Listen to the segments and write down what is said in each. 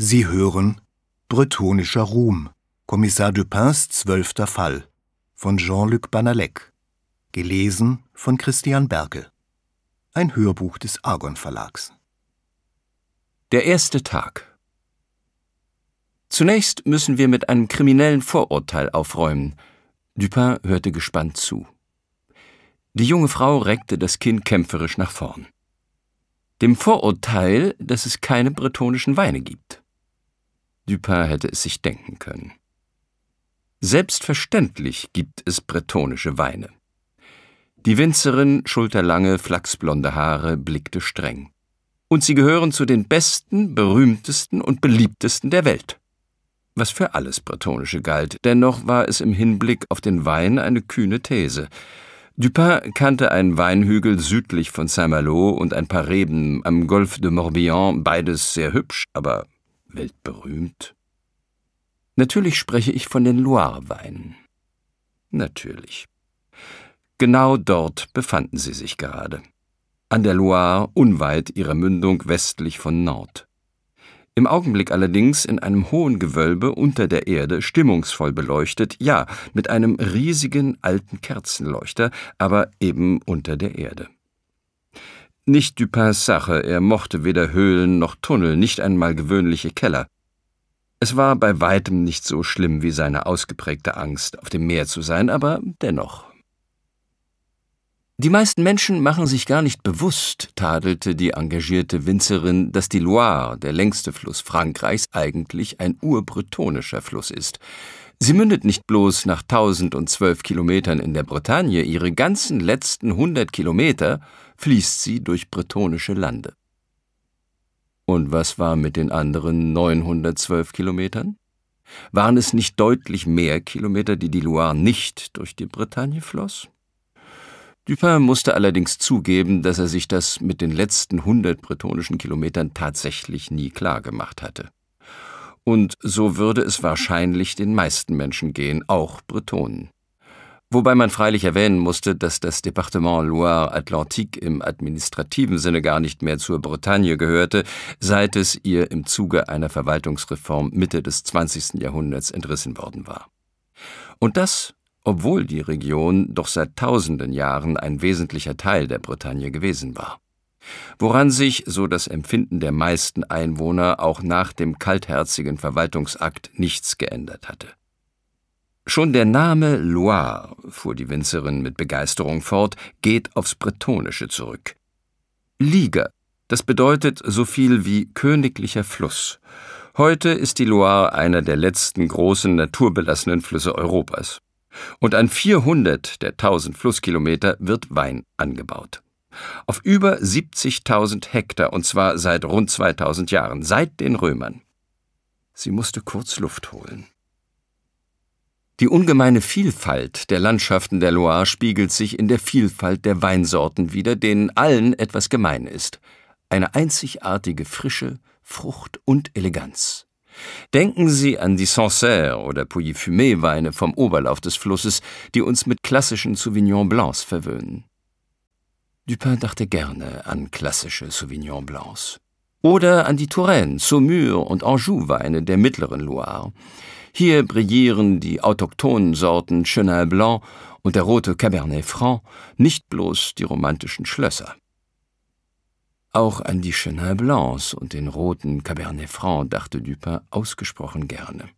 Sie hören Bretonischer Ruhm, Kommissar Dupins zwölfter Fall von Jean-Luc Banalek, gelesen von Christian Berke. Ein Hörbuch des Argon Verlags. Der erste Tag. Zunächst müssen wir mit einem kriminellen Vorurteil aufräumen. Dupin hörte gespannt zu. Die junge Frau reckte das Kinn kämpferisch nach vorn. Dem Vorurteil, dass es keine bretonischen Weine gibt. Dupin hätte es sich denken können. Selbstverständlich gibt es bretonische Weine. Die Winzerin, schulterlange, flachsblonde Haare, blickte streng. Und sie gehören zu den besten, berühmtesten und beliebtesten der Welt. Was für alles Bretonische galt, dennoch war es im Hinblick auf den Wein eine kühne These. Dupin kannte einen Weinhügel südlich von Saint-Malo und ein paar Reben am Golf de Morbihan, beides sehr hübsch, aber weltberühmt? Natürlich spreche ich von den Loire-Weinen. Natürlich. Genau dort befanden sie sich gerade. An der Loire, unweit ihrer Mündung westlich von Nantes. Im Augenblick allerdings in einem hohen Gewölbe unter der Erde, stimmungsvoll beleuchtet, ja, mit einem riesigen alten Kerzenleuchter, aber eben unter der Erde. Nicht Dupins Sache, er mochte weder Höhlen noch Tunnel, nicht einmal gewöhnliche Keller. Es war bei weitem nicht so schlimm wie seine ausgeprägte Angst, auf dem Meer zu sein, aber dennoch. Die meisten Menschen machen sich gar nicht bewusst, tadelte die engagierte Winzerin, dass die Loire, der längste Fluss Frankreichs, eigentlich ein urbretonischer Fluss ist. Sie mündet nicht bloß nach 1012 Kilometern in der Bretagne, ihre ganzen letzten 100 Kilometer fließt sie durch bretonische Lande. Und was war mit den anderen 912 Kilometern? Waren es nicht deutlich mehr Kilometer, die die Loire nicht durch die Bretagne floss? Dupin musste allerdings zugeben, dass er sich das mit den letzten 100 bretonischen Kilometern tatsächlich nie klar gemacht hatte. Und so würde es wahrscheinlich den meisten Menschen gehen, auch Bretonen. Wobei man freilich erwähnen musste, dass das Departement Loire-Atlantique im administrativen Sinne gar nicht mehr zur Bretagne gehörte, seit es ihr im Zuge einer Verwaltungsreform Mitte des 20. Jahrhunderts entrissen worden war. Und das, obwohl die Region doch seit tausenden Jahren ein wesentlicher Teil der Bretagne gewesen war. Woran sich, so das Empfinden der meisten Einwohner, auch nach dem kaltherzigen Verwaltungsakt nichts geändert hatte. Schon der Name Loire, fuhr die Winzerin mit Begeisterung fort, geht aufs Bretonische zurück. Liga, das bedeutet so viel wie königlicher Fluss. Heute ist die Loire einer der letzten großen naturbelassenen Flüsse Europas. Und an 400 der 1000 Flusskilometer wird Wein angebaut. Auf über 70.000 Hektar, und zwar seit rund 2000 Jahren, seit den Römern. Sie musste kurz Luft holen. Die ungemeine Vielfalt der Landschaften der Loire spiegelt sich in der Vielfalt der Weinsorten wider, denen allen etwas gemein ist. Eine einzigartige Frische, Frucht und Eleganz. Denken Sie an die Sancerre oder Pouilly-Fumé-Weine vom Oberlauf des Flusses, die uns mit klassischen Sauvignon Blancs verwöhnen. Dupin dachte gerne an klassische Sauvignon Blancs. Oder an die Touraine, Saumur und Anjou-Weine der mittleren Loire. Hier brillieren die autochthonen Sorten Chenin Blanc und der rote Cabernet Franc, nicht bloß die romantischen Schlösser. Auch an die Chenin Blancs und den roten Cabernet Franc dachte Dupin ausgesprochen gerne.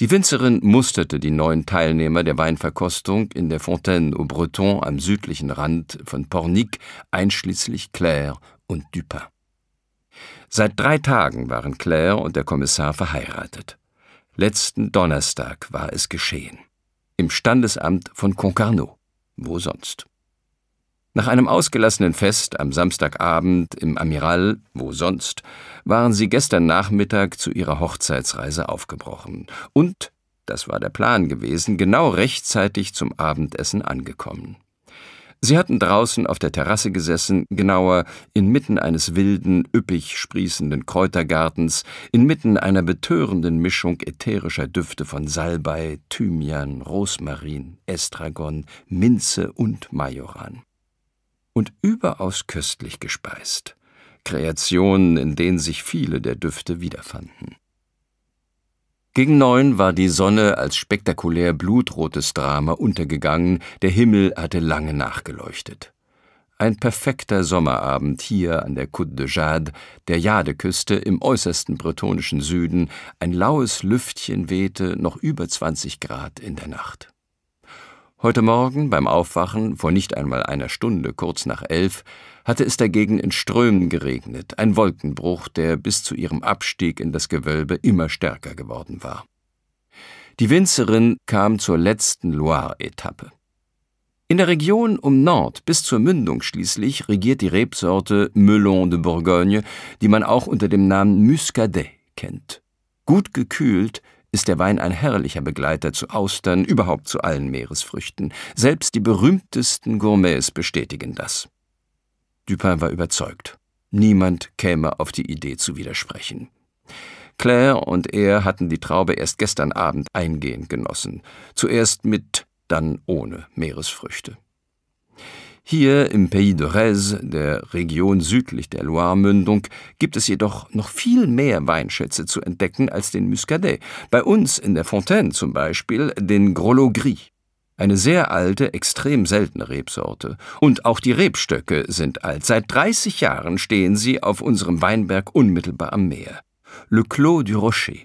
Die Winzerin musterte die neuen Teilnehmer der Weinverkostung in der Fontaine au Breton am südlichen Rand von Pornic, einschließlich Claire und Dupin. Seit drei Tagen waren Claire und der Kommissar verheiratet. Letzten Donnerstag war es geschehen. Im Standesamt von Concarneau. Wo sonst? Nach einem ausgelassenen Fest am Samstagabend im Amiral, wo sonst, waren sie gestern Nachmittag zu ihrer Hochzeitsreise aufgebrochen und, das war der Plan gewesen, genau rechtzeitig zum Abendessen angekommen. Sie hatten draußen auf der Terrasse gesessen, genauer inmitten eines wilden, üppig sprießenden Kräutergartens, inmitten einer betörenden Mischung ätherischer Düfte von Salbei, Thymian, Rosmarin, Estragon, Minze und Majoran. Und überaus köstlich gespeist. Kreationen, in denen sich viele der Düfte wiederfanden. Gegen neun war die Sonne als spektakulär blutrotes Drama untergegangen, der Himmel hatte lange nachgeleuchtet. Ein perfekter Sommerabend hier an der Côte de Jade, der Jadeküste im äußersten bretonischen Süden, ein laues Lüftchen wehte noch über 20 Grad in der Nacht. Heute Morgen beim Aufwachen, vor nicht einmal einer Stunde, kurz nach elf, hatte es dagegen in Strömen geregnet, ein Wolkenbruch, der bis zu ihrem Abstieg in das Gewölbe immer stärker geworden war. Die Winzerin kam zur letzten Loire-Etappe. In der Region um Nantes bis zur Mündung schließlich regiert die Rebsorte Melon de Bourgogne, die man auch unter dem Namen Muscadet kennt. Gut gekühlt ist der Wein ein herrlicher Begleiter zu Austern, überhaupt zu allen Meeresfrüchten. Selbst die berühmtesten Gourmets bestätigen das. Dupin war überzeugt. Niemand käme auf die Idee zu widersprechen. Claire und er hatten die Traube erst gestern Abend eingehend genossen, zuerst mit, dann ohne Meeresfrüchte. Hier im Pays de Rez, der Region südlich der Loire-Mündung, gibt es jedoch noch viel mehr Weinschätze zu entdecken als den Muscadet. Bei uns in der Fontaine zum Beispiel den Grolot Gris. Eine sehr alte, extrem seltene Rebsorte. Und auch die Rebstöcke sind alt. Seit 30 Jahren stehen sie auf unserem Weinberg unmittelbar am Meer. Le Clos du Rocher.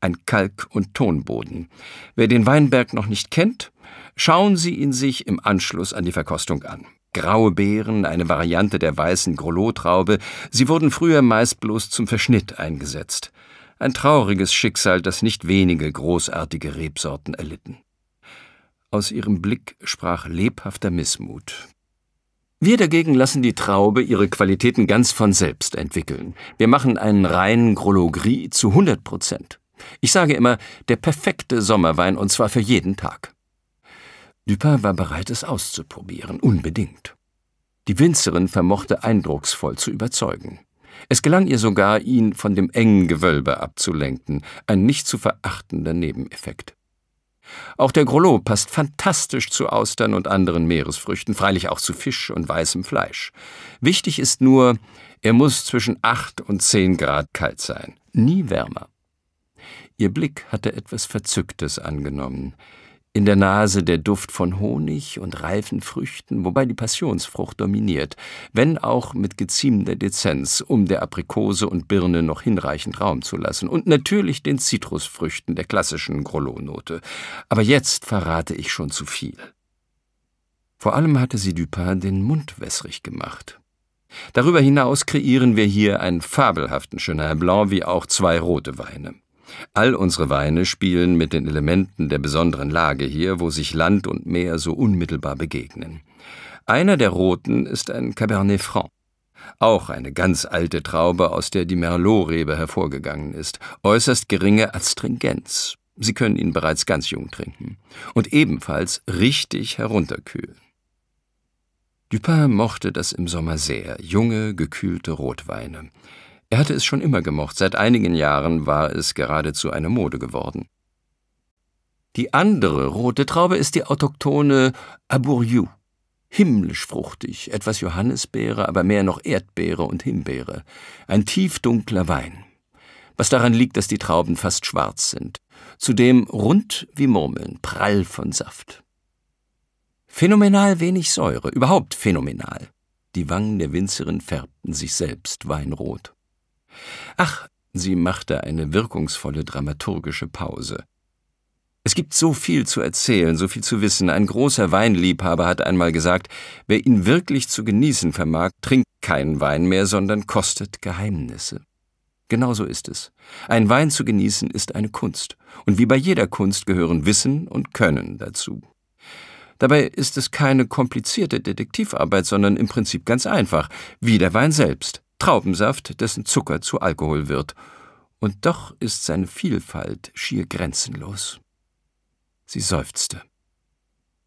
Ein Kalk- und Tonboden. Wer den Weinberg noch nicht kennt, schauen Sie ihn sich im Anschluss an die Verkostung an. Graue Beeren, eine Variante der weißen Grolotraube, sie wurden früher meist bloß zum Verschnitt eingesetzt. Ein trauriges Schicksal, das nicht wenige großartige Rebsorten erlitten. Aus ihrem Blick sprach lebhafter Missmut. Wir dagegen lassen die Traube ihre Qualitäten ganz von selbst entwickeln. Wir machen einen reinen Grolot Gris zu 100 Prozent. Ich sage immer, der perfekte Sommerwein und zwar für jeden Tag. Dupin war bereit, es auszuprobieren, unbedingt. Die Winzerin vermochte eindrucksvoll zu überzeugen. Es gelang ihr sogar, ihn von dem engen Gewölbe abzulenken, ein nicht zu verachtender Nebeneffekt. Auch der Grolot passt fantastisch zu Austern und anderen Meeresfrüchten, freilich auch zu Fisch und weißem Fleisch. Wichtig ist nur, er muss zwischen acht und zehn Grad kalt sein, nie wärmer. Ihr Blick hatte etwas Verzücktes angenommen. In der Nase der Duft von Honig und reifen Früchten, wobei die Passionsfrucht dominiert, wenn auch mit geziemender Dezenz, um der Aprikose und Birne noch hinreichend Raum zu lassen und natürlich den Zitrusfrüchten der klassischen Grolonote. Aber jetzt verrate ich schon zu viel. Vor allem hatte sie Dupin den Mund wässrig gemacht. Darüber hinaus kreieren wir hier einen fabelhaften Chenin Blanc wie auch zwei rote Weine. All unsere Weine spielen mit den Elementen der besonderen Lage hier, wo sich Land und Meer so unmittelbar begegnen. Einer der roten ist ein Cabernet Franc. Auch eine ganz alte Traube, aus der die Merlot-Rebe hervorgegangen ist. Äußerst geringe Astringenz. Sie können ihn bereits ganz jung trinken. Und ebenfalls richtig herunterkühlen. Dupin mochte das im Sommer sehr, junge, gekühlte Rotweine. Er hatte es schon immer gemocht, seit einigen Jahren war es geradezu eine Mode geworden. Die andere rote Traube ist die autochtone Abouriou. Himmlisch fruchtig, etwas Johannisbeere, aber mehr noch Erdbeere und Himbeere. Ein tiefdunkler Wein. Was daran liegt, dass die Trauben fast schwarz sind. Zudem rund wie Murmeln, prall von Saft. Phänomenal wenig Säure, überhaupt phänomenal. Die Wangen der Winzerin färbten sich selbst weinrot. Ach, sie machte eine wirkungsvolle dramaturgische Pause. Es gibt so viel zu erzählen, so viel zu wissen. Ein großer Weinliebhaber hat einmal gesagt, wer ihn wirklich zu genießen vermag, trinkt keinen Wein mehr, sondern kostet Geheimnisse. Genau so ist es. Ein Wein zu genießen ist eine Kunst. Und wie bei jeder Kunst gehören Wissen und Können dazu. Dabei ist es keine komplizierte Detektivarbeit, sondern im Prinzip ganz einfach, wie der Wein selbst. Traubensaft, dessen Zucker zu Alkohol wird, und doch ist seine Vielfalt schier grenzenlos. Sie seufzte.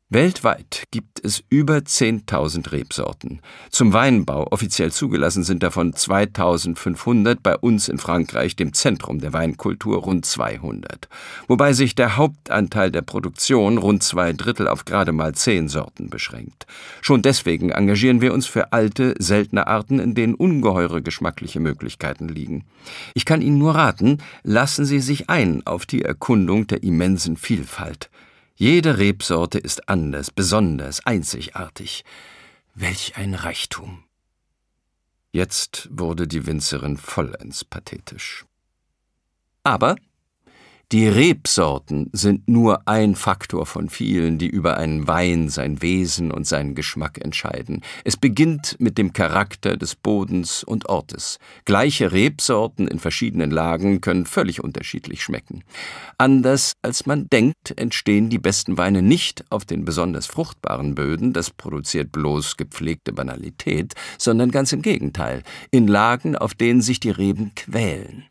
Weltweit gibt es über 10.000 Rebsorten. Zum Weinbau offiziell zugelassen sind davon 2500, bei uns in Frankreich, dem Zentrum der Weinkultur, rund 200. Wobei sich der Hauptanteil der Produktion, rund zwei Drittel, auf gerade mal zehn Sorten beschränkt. Schon deswegen engagieren wir uns für alte, seltene Arten, in denen ungeheure geschmackliche Möglichkeiten liegen. Ich kann Ihnen nur raten, lassen Sie sich ein auf die Erkundung der immensen Vielfalt. Jede Rebsorte ist anders, besonders, einzigartig. Welch ein Reichtum. Jetzt wurde die Winzerin vollends pathetisch. Aber die Rebsorten sind nur ein Faktor von vielen, die über einen Wein sein Wesen und seinen Geschmack entscheiden. Es beginnt mit dem Charakter des Bodens und Ortes. Gleiche Rebsorten in verschiedenen Lagen können völlig unterschiedlich schmecken. Anders als man denkt, entstehen die besten Weine nicht auf den besonders fruchtbaren Böden, das produziert bloß gepflegte Banalität, sondern ganz im Gegenteil, in Lagen, auf denen sich die Reben quälen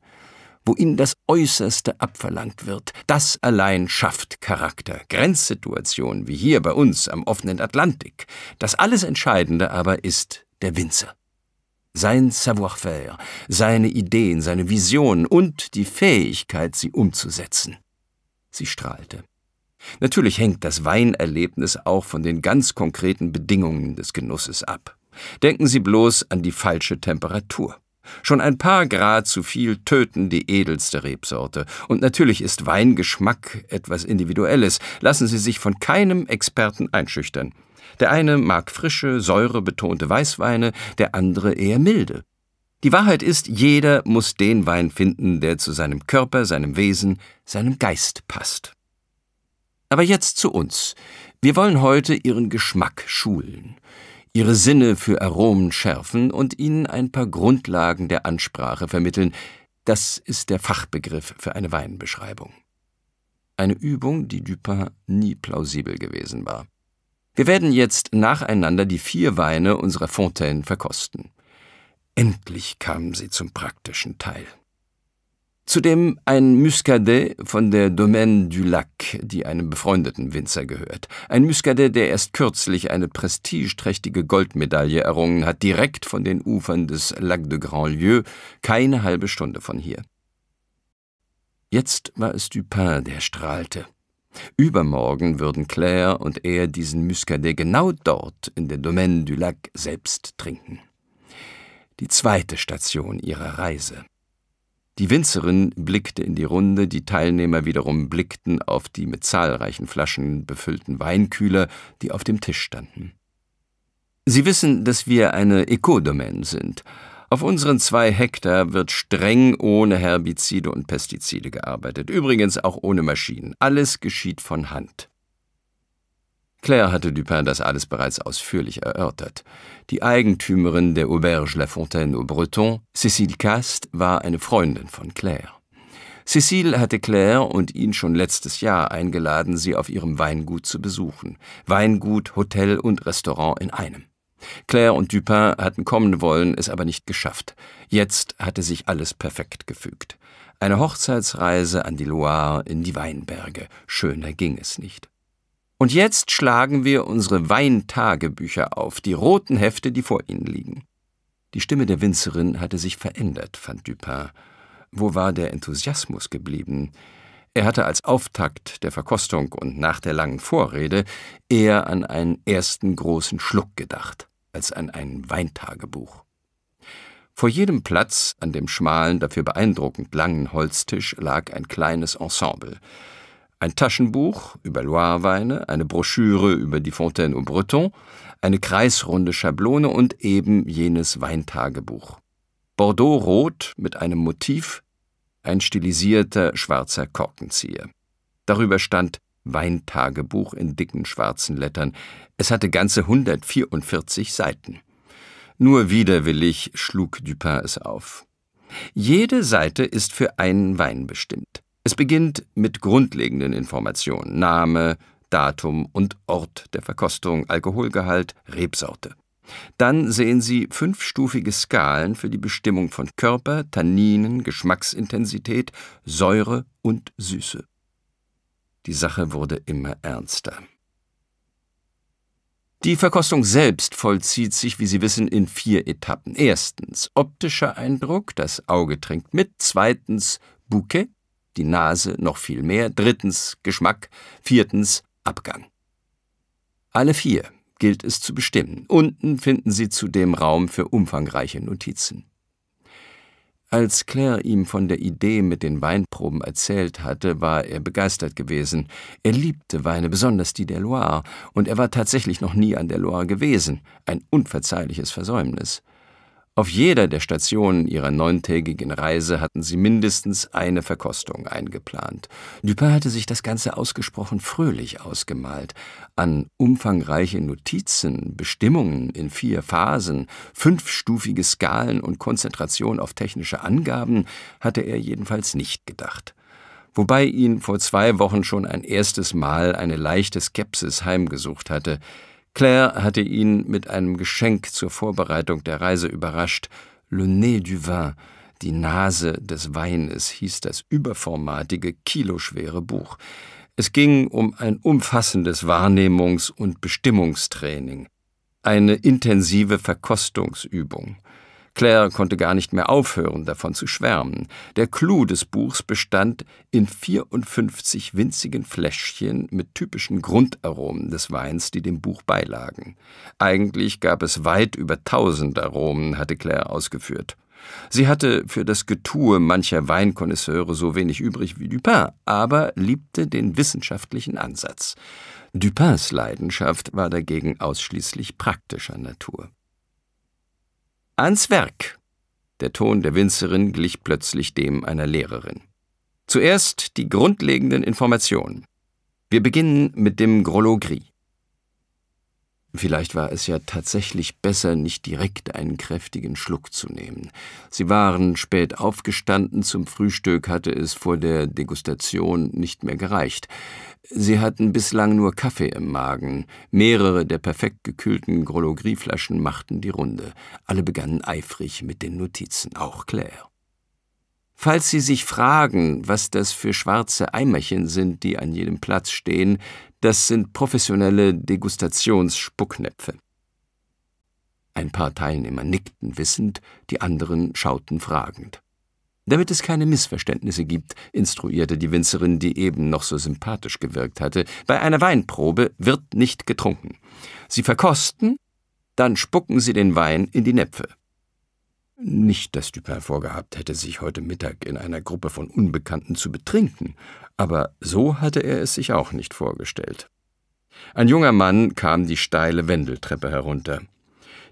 wo ihnen das Äußerste abverlangt wird. Das allein schafft Charakter. Grenzsituationen wie hier bei uns am offenen Atlantik. Das alles Entscheidende aber ist der Winzer. Sein Savoir-faire, seine Ideen, seine Visionen und die Fähigkeit, sie umzusetzen. Sie strahlte. Natürlich hängt das Weinerlebnis auch von den ganz konkreten Bedingungen des Genusses ab. Denken Sie bloß an die falsche Temperatur. Schon ein paar Grad zu viel töten die edelste Rebsorte. Und natürlich ist Weingeschmack etwas Individuelles. Lassen Sie sich von keinem Experten einschüchtern. Der eine mag frische, säurebetonte Weißweine, der andere eher milde. Die Wahrheit ist, jeder muss den Wein finden, der zu seinem Körper, seinem Wesen, seinem Geist passt. Aber jetzt zu uns. Wir wollen heute Ihren Geschmack schulen ihre Sinne für Aromen schärfen und ihnen ein paar Grundlagen der Ansprache vermitteln. Das ist der Fachbegriff für eine Weinbeschreibung. Eine Übung, die Dupin nie plausibel gewesen war. Wir werden jetzt nacheinander die vier Weine unserer Fontaine verkosten. Endlich kamen sie zum praktischen Teil. Zudem ein Muscadet von der Domaine du Lac, die einem befreundeten Winzer gehört. Ein Muscadet, der erst kürzlich eine prestigeträchtige Goldmedaille errungen hat, direkt von den Ufern des Lac de Grandlieu, keine halbe Stunde von hier. Jetzt war es Dupin, der strahlte. Übermorgen würden Claire und er diesen Muscadet genau dort in der Domaine du Lac selbst trinken. Die zweite Station ihrer Reise. Die Winzerin blickte in die Runde, die Teilnehmer wiederum blickten auf die mit zahlreichen Flaschen befüllten Weinkühler, die auf dem Tisch standen. Sie wissen, dass wir eine Ökodomain sind. Auf unseren zwei Hektar wird streng ohne Herbizide und Pestizide gearbeitet, übrigens auch ohne Maschinen. Alles geschieht von Hand. Claire hatte Dupin das alles bereits ausführlich erörtert. Die Eigentümerin der Auberge La Fontaine au Breton, Cécile Cast, war eine Freundin von Claire. Cécile hatte Claire und ihn schon letztes Jahr eingeladen, sie auf ihrem Weingut zu besuchen. Weingut, Hotel und Restaurant in einem. Claire und Dupin hatten kommen wollen, es aber nicht geschafft. Jetzt hatte sich alles perfekt gefügt. Eine Hochzeitsreise an die Loire in die Weinberge. Schöner ging es nicht. Und jetzt schlagen wir unsere Weintagebücher auf, die roten Hefte, die vor ihnen liegen. Die Stimme der Winzerin hatte sich verändert, fand Dupin. Wo war der Enthusiasmus geblieben? Er hatte als Auftakt der Verkostung und nach der langen Vorrede eher an einen ersten großen Schluck gedacht, als an ein Weintagebuch. Vor jedem Platz an dem schmalen, dafür beeindruckend langen Holztisch lag ein kleines Ensemble ein Taschenbuch über Loireweine, eine Broschüre über die Fontaine au Breton, eine kreisrunde Schablone und eben jenes Weintagebuch. Bordeaux rot mit einem Motiv, ein stilisierter schwarzer Korkenzieher. Darüber stand Weintagebuch in dicken schwarzen Lettern. Es hatte ganze 144 Seiten. Nur widerwillig schlug Dupin es auf. Jede Seite ist für einen Wein bestimmt. Es beginnt mit grundlegenden Informationen Name, Datum und Ort der Verkostung, Alkoholgehalt, Rebsorte. Dann sehen Sie fünfstufige Skalen für die Bestimmung von Körper, Tanninen, Geschmacksintensität, Säure und Süße. Die Sache wurde immer ernster. Die Verkostung selbst vollzieht sich, wie Sie wissen, in vier Etappen. Erstens optischer Eindruck, das Auge trinkt mit. Zweitens Bouquet, die Nase noch viel mehr, drittens Geschmack, viertens Abgang. Alle vier gilt es zu bestimmen. Unten finden Sie zudem Raum für umfangreiche Notizen. Als Claire ihm von der Idee mit den Weinproben erzählt hatte, war er begeistert gewesen. Er liebte Weine, besonders die der Loire, und er war tatsächlich noch nie an der Loire gewesen. Ein unverzeihliches Versäumnis. Auf jeder der Stationen ihrer neuntägigen Reise hatten sie mindestens eine Verkostung eingeplant. Dupin hatte sich das Ganze ausgesprochen fröhlich ausgemalt. An umfangreiche Notizen, Bestimmungen in vier Phasen, fünfstufige Skalen und Konzentration auf technische Angaben hatte er jedenfalls nicht gedacht wobei ihn vor zwei Wochen schon ein erstes Mal eine leichte Skepsis heimgesucht hatte. Claire hatte ihn mit einem Geschenk zur Vorbereitung der Reise überrascht. Le nez du vin, die Nase des Weines, hieß das überformatige, kiloschwere Buch. Es ging um ein umfassendes Wahrnehmungs- und Bestimmungstraining, eine intensive Verkostungsübung. Claire konnte gar nicht mehr aufhören, davon zu schwärmen. Der Clou des Buchs bestand in 54 winzigen Fläschchen mit typischen Grundaromen des Weins, die dem Buch beilagen. Eigentlich gab es weit über 1000 Aromen, hatte Claire ausgeführt. Sie hatte für das Getue mancher Weinkonnoisseure so wenig übrig wie Dupin, aber liebte den wissenschaftlichen Ansatz. Dupins Leidenschaft war dagegen ausschließlich praktischer Natur. Ans Werk! Der Ton der Winzerin glich plötzlich dem einer Lehrerin. Zuerst die grundlegenden Informationen. Wir beginnen mit dem Grologrie. Vielleicht war es ja tatsächlich besser, nicht direkt einen kräftigen Schluck zu nehmen. Sie waren spät aufgestanden, zum Frühstück hatte es vor der Degustation nicht mehr gereicht. Sie hatten bislang nur Kaffee im Magen. Mehrere der perfekt gekühlten Grologieflaschen machten die Runde. Alle begannen eifrig mit den Notizen, auch Claire. Falls Sie sich fragen, was das für schwarze Eimerchen sind, die an jedem Platz stehen, das sind professionelle Degustationsspucknäpfe. Ein paar Teilnehmer nickten wissend, die anderen schauten fragend. Damit es keine Missverständnisse gibt, instruierte die Winzerin, die eben noch so sympathisch gewirkt hatte, bei einer Weinprobe wird nicht getrunken. Sie verkosten, dann spucken Sie den Wein in die Näpfe. Nicht, dass Dupin vorgehabt hätte, sich heute Mittag in einer Gruppe von Unbekannten zu betrinken, aber so hatte er es sich auch nicht vorgestellt. Ein junger Mann kam die steile Wendeltreppe herunter.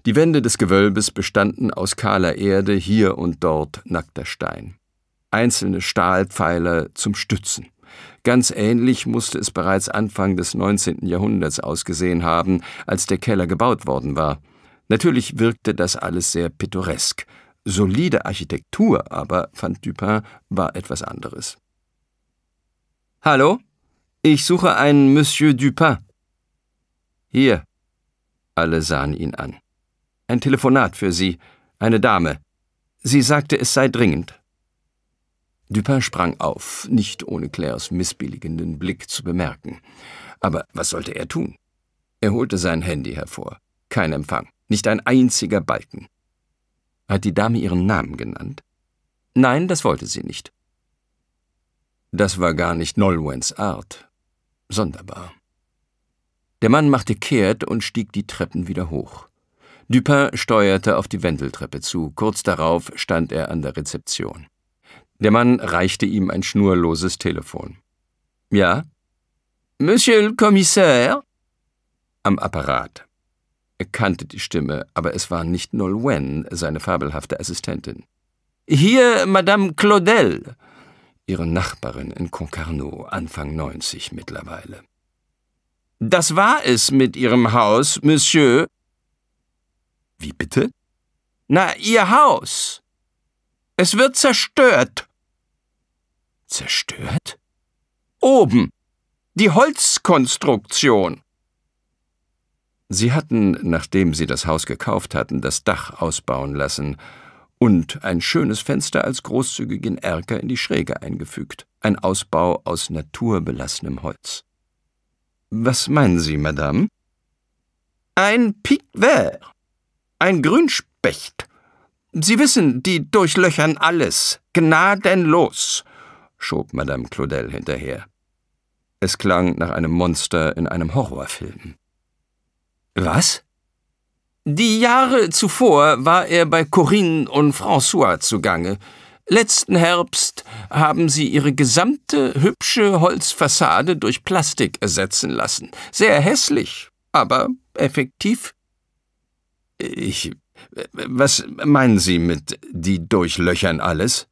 Die Wände des Gewölbes bestanden aus kahler Erde, hier und dort nackter Stein. Einzelne Stahlpfeiler zum Stützen. Ganz ähnlich musste es bereits Anfang des 19. Jahrhunderts ausgesehen haben, als der Keller gebaut worden war. Natürlich wirkte das alles sehr pittoresk. Solide Architektur aber, fand Dupin, war etwas anderes. Hallo? Ich suche einen Monsieur Dupin. Hier. Alle sahen ihn an. Ein Telefonat für Sie, eine Dame. Sie sagte, es sei dringend. Dupin sprang auf, nicht ohne Claires missbilligenden Blick zu bemerken. Aber was sollte er tun? Er holte sein Handy hervor. Kein Empfang, nicht ein einziger Balken. Hat die Dame ihren Namen genannt? Nein, das wollte sie nicht. Das war gar nicht Nolwens Art. Sonderbar. Der Mann machte kehrt und stieg die Treppen wieder hoch. Dupin steuerte auf die Wendeltreppe zu. Kurz darauf stand er an der Rezeption. Der Mann reichte ihm ein schnurloses Telefon. Ja? Monsieur le Commissaire? Am Apparat. Er kannte die Stimme, aber es war nicht Nolwenn, seine fabelhafte Assistentin. Hier, Madame Claudel ihre Nachbarin in Concarneau, Anfang 90 mittlerweile. Das war es mit Ihrem Haus, Monsieur. Wie bitte? Na, Ihr Haus. Es wird zerstört. Zerstört? Oben. Die Holzkonstruktion. Sie hatten, nachdem sie das Haus gekauft hatten, das Dach ausbauen lassen, und ein schönes Fenster als großzügigen Erker in die Schräge eingefügt, ein Ausbau aus naturbelassenem Holz. Was meinen Sie, Madame? Ein Pic vert, ein Grünspecht. Sie wissen, die durchlöchern alles, gnadenlos, schob Madame Claudel hinterher. Es klang nach einem Monster in einem Horrorfilm. Was? Die Jahre zuvor war er bei Corinne und François zugange. Letzten Herbst haben sie ihre gesamte hübsche Holzfassade durch Plastik ersetzen lassen. Sehr hässlich, aber effektiv. Ich. Was meinen Sie mit die durchlöchern alles?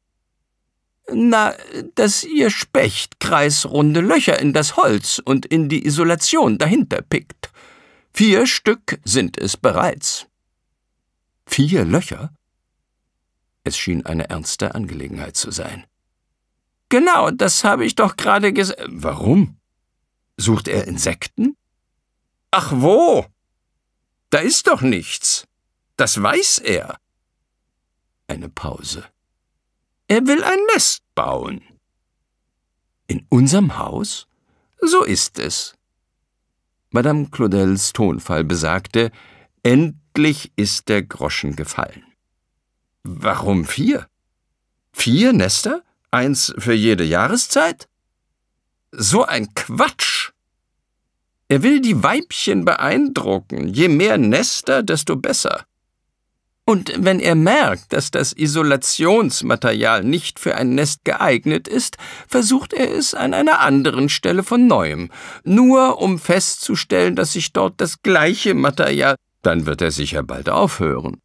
Na, dass ihr Specht kreisrunde Löcher in das Holz und in die Isolation dahinter pickt. Vier Stück sind es bereits. Vier Löcher? Es schien eine ernste Angelegenheit zu sein. Genau, das habe ich doch gerade ges. Warum? Sucht er Insekten? Ach wo? Da ist doch nichts. Das weiß er. Eine Pause. Er will ein Nest bauen. In unserem Haus? So ist es. Madame Claudels Tonfall besagte, endlich ist der Groschen gefallen. Warum vier? Vier Nester? Eins für jede Jahreszeit? So ein Quatsch! Er will die Weibchen beeindrucken. Je mehr Nester, desto besser. Und wenn er merkt, dass das Isolationsmaterial nicht für ein Nest geeignet ist, versucht er es an einer anderen Stelle von neuem, nur um festzustellen, dass sich dort das gleiche Material, dann wird er sicher bald aufhören.